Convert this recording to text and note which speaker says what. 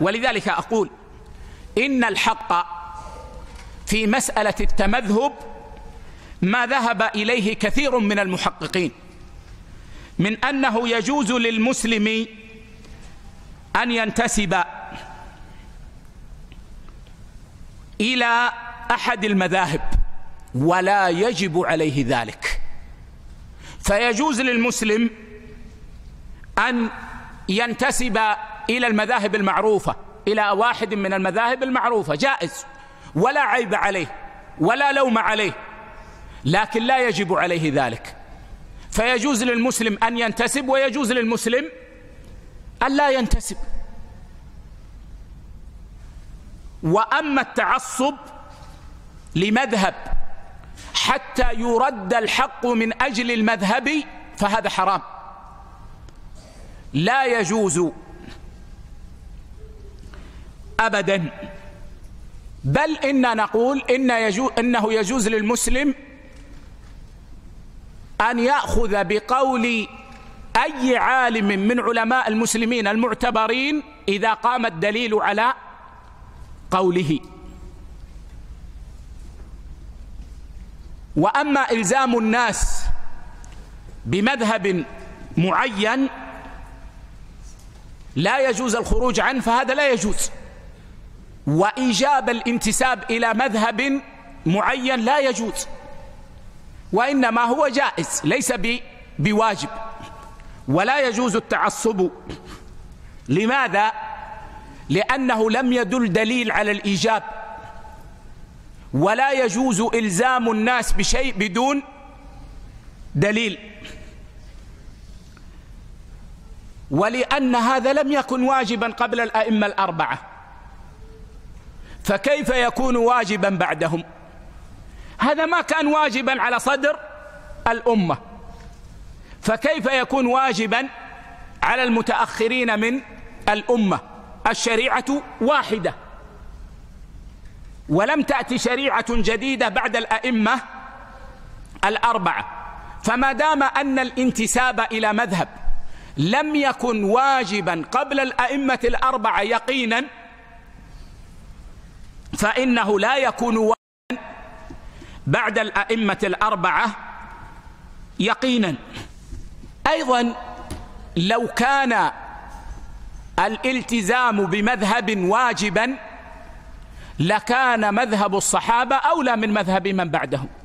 Speaker 1: ولذلك أقول إن الحق في مسألة التمذهب ما ذهب إليه كثير من المحققين من أنه يجوز للمسلم أن ينتسب إلى أحد المذاهب ولا يجب عليه ذلك فيجوز للمسلم أن ينتسب إلى المذاهب المعروفة إلى واحد من المذاهب المعروفة جائز ولا عيب عليه ولا لوم عليه لكن لا يجب عليه ذلك فيجوز للمسلم أن ينتسب ويجوز للمسلم أن لا ينتسب وأما التعصب لمذهب حتى يرد الحق من أجل المذهب فهذا حرام لا يجوز أبدا بل إن نقول إن يجو إنه يجوز للمسلم أن يأخذ بقول أي عالم من علماء المسلمين المعتبرين إذا قام الدليل على قوله وأما إلزام الناس بمذهب معين لا يجوز الخروج عنه فهذا لا يجوز وإيجاب الانتساب إلى مذهب معين لا يجوز وإنما هو جائز ليس بواجب ولا يجوز التعصب لماذا؟ لأنه لم يدل دليل على الإيجاب ولا يجوز إلزام الناس بشيء بدون دليل ولأن هذا لم يكن واجبا قبل الأئمة الأربعة فكيف يكون واجبا بعدهم هذا ما كان واجبا على صدر الأمة فكيف يكون واجبا على المتأخرين من الأمة الشريعة واحدة ولم تأتي شريعة جديدة بعد الأئمة الأربعة فما دام أن الانتساب إلى مذهب لم يكن واجبا قبل الأئمة الأربعة يقينا فإنه لا يكون وحيا بعد الأئمة الأربعة يقينا أيضا لو كان الالتزام بمذهب واجبا لكان مذهب الصحابة أولى من مذهب من بعدهم